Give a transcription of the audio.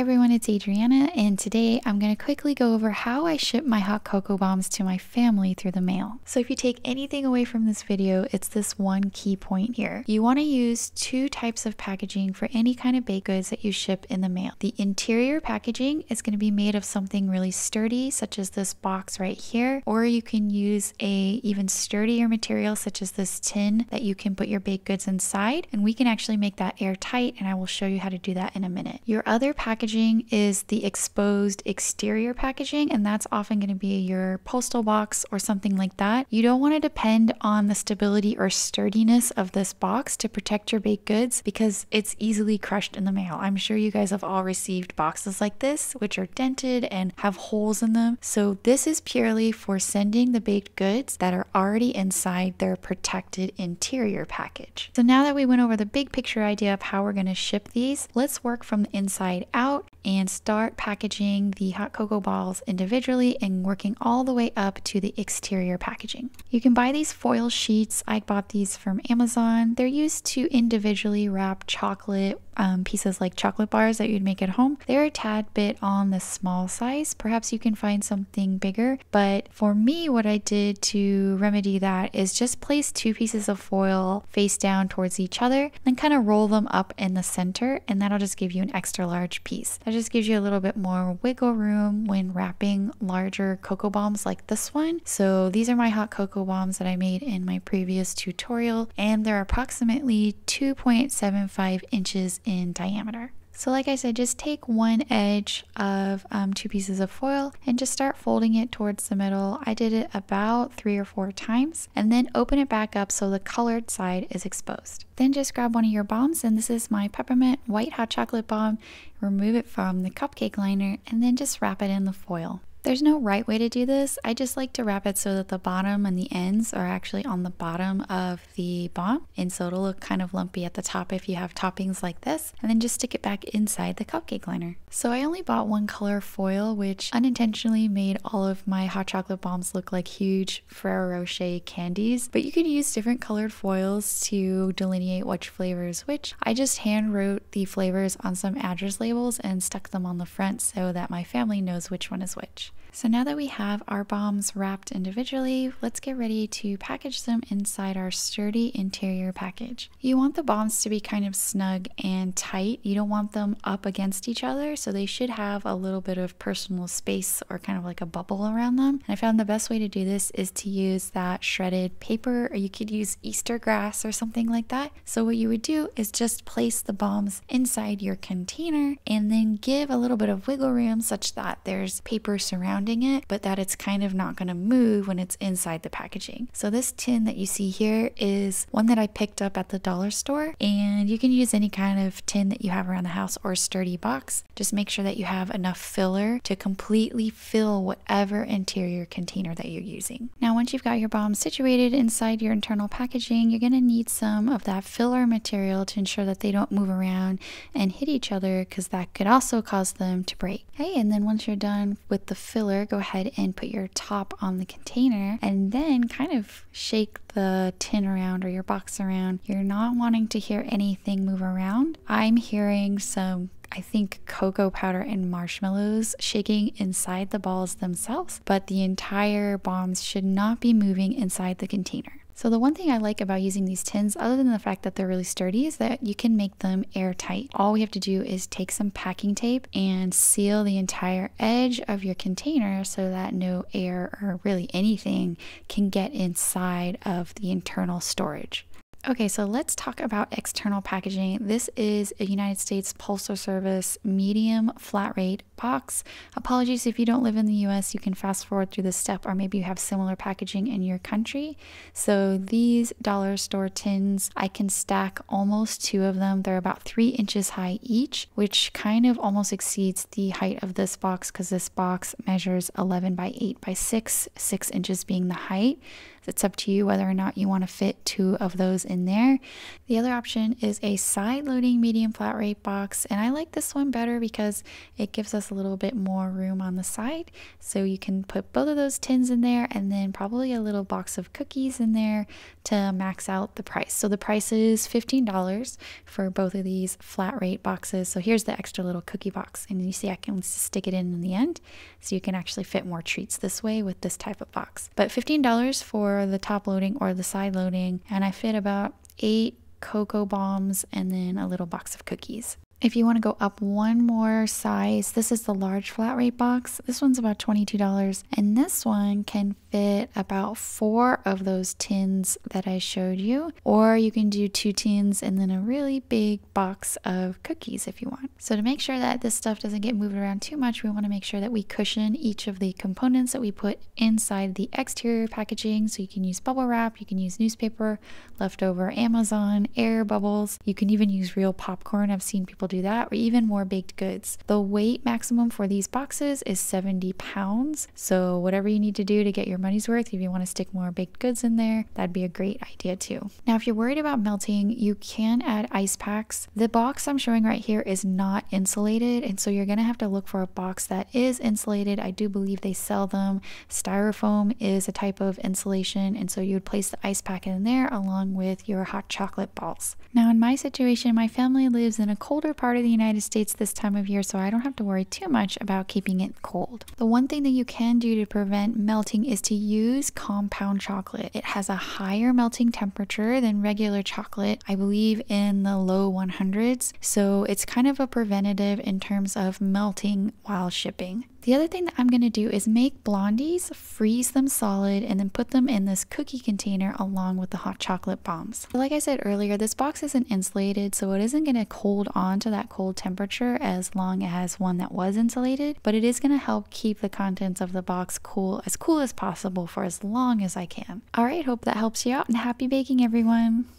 everyone everyone, it's Adriana, and today I'm going to quickly go over how I ship my hot cocoa bombs to my family through the mail. So, if you take anything away from this video, it's this one key point here. You want to use two types of packaging for any kind of baked goods that you ship in the mail. The interior packaging is going to be made of something really sturdy, such as this box right here, or you can use a even sturdier material, such as this tin that you can put your baked goods inside, and we can actually make that airtight, and I will show you how to do that in a minute. Your other packaging is the exposed exterior packaging, and that's often going to be your postal box or something like that. You don't want to depend on the stability or sturdiness of this box to protect your baked goods because it's easily crushed in the mail. I'm sure you guys have all received boxes like this, which are dented and have holes in them. So, this is purely for sending the baked goods that are already inside their protected interior package. So, now that we went over the big picture idea of how we're going to ship these, let's work from the inside out and start packaging the hot cocoa balls individually and working all the way up to the exterior packaging. You can buy these foil sheets. I bought these from Amazon. They're used to individually wrap chocolate um, pieces like chocolate bars that you'd make at home, they're a tad bit on the small size. Perhaps you can find something bigger. But for me, what I did to remedy that is just place two pieces of foil face down towards each other, then kind of roll them up in the center, and that'll just give you an extra large piece. That just gives you a little bit more wiggle room when wrapping larger cocoa bombs like this one. So these are my hot cocoa bombs that I made in my previous tutorial, and they're approximately 2.75 inches in diameter. So like I said, just take one edge of um, two pieces of foil and just start folding it towards the middle. I did it about three or four times and then open it back up so the colored side is exposed. Then just grab one of your bombs and this is my peppermint white hot chocolate bomb. Remove it from the cupcake liner and then just wrap it in the foil. There's no right way to do this. I just like to wrap it so that the bottom and the ends are actually on the bottom of the bomb. And so it'll look kind of lumpy at the top if you have toppings like this. And then just stick it back inside the cupcake liner. So I only bought one color foil, which unintentionally made all of my hot chocolate bombs look like huge Ferrero Rocher candies. But you could use different colored foils to delineate which flavors which. I just hand wrote the flavors on some address labels and stuck them on the front so that my family knows which one is which. So now that we have our bombs wrapped individually, let's get ready to package them inside our sturdy interior package. You want the bombs to be kind of snug and tight. You don't want them up against each other, so they should have a little bit of personal space or kind of like a bubble around them. And I found the best way to do this is to use that shredded paper or you could use Easter grass or something like that. So what you would do is just place the bombs inside your container and then give a little bit of wiggle room such that there's paper surrounding surrounding it, but that it's kind of not going to move when it's inside the packaging. So this tin that you see here is one that I picked up at the dollar store and you can use any kind of tin that you have around the house or sturdy box. Just make sure that you have enough filler to completely fill whatever interior container that you're using. Now once you've got your bomb situated inside your internal packaging, you're going to need some of that filler material to ensure that they don't move around and hit each other because that could also cause them to break. Hey, and then once you're done with the filler go ahead and put your top on the container and then kind of shake the tin around or your box around. You're not wanting to hear anything move around. I'm hearing some I think cocoa powder and marshmallows shaking inside the balls themselves, but the entire bombs should not be moving inside the container. So the one thing I like about using these tins, other than the fact that they're really sturdy, is that you can make them airtight. All we have to do is take some packing tape and seal the entire edge of your container so that no air or really anything can get inside of the internal storage. Okay, so let's talk about external packaging. This is a United States Postal Service medium flat rate box. Apologies if you don't live in the US, you can fast forward through this step, or maybe you have similar packaging in your country. So these dollar store tins, I can stack almost two of them. They're about three inches high each, which kind of almost exceeds the height of this box because this box measures 11 by 8 by 6, 6 inches being the height. It's up to you whether or not you want to fit two of those in there. The other option is a side loading medium flat rate box, and I like this one better because it gives us a little bit more room on the side. So you can put both of those tins in there and then probably a little box of cookies in there to max out the price. So the price is $15 for both of these flat rate boxes. So here's the extra little cookie box, and you see I can stick it in in the end so you can actually fit more treats this way with this type of box. But $15 for the top loading or the side loading, and I fit about eight cocoa bombs and then a little box of cookies. If you want to go up one more size, this is the large flat rate box. This one's about $22, and this one can fit about four of those tins that I showed you, or you can do two tins and then a really big box of cookies if you want. So to make sure that this stuff doesn't get moved around too much, we want to make sure that we cushion each of the components that we put inside the exterior packaging. So you can use bubble wrap, you can use newspaper, leftover Amazon, air bubbles, you can even use real popcorn. I've seen people do that, or even more baked goods. The weight maximum for these boxes is 70 pounds. So, whatever you need to do to get your money's worth, if you want to stick more baked goods in there, that'd be a great idea too. Now, if you're worried about melting, you can add ice packs. The box I'm showing right here is not insulated, and so you're going to have to look for a box that is insulated. I do believe they sell them. Styrofoam is a type of insulation, and so you would place the ice pack in there along with your hot chocolate balls. Now, in my situation, my family lives in a colder part of the United States this time of year, so I don't have to worry too much about keeping it cold. The one thing that you can do to prevent melting is to use compound chocolate. It has a higher melting temperature than regular chocolate, I believe in the low 100s, so it's kind of a preventative in terms of melting while shipping. The other thing that I'm going to do is make blondies, freeze them solid, and then put them in this cookie container along with the hot chocolate bombs. Like I said earlier, this box isn't insulated, so it isn't going to hold on to that cold temperature as long as one that was insulated, but it is going to help keep the contents of the box cool, as cool as possible for as long as I can. All right, hope that helps you out, and happy baking, everyone!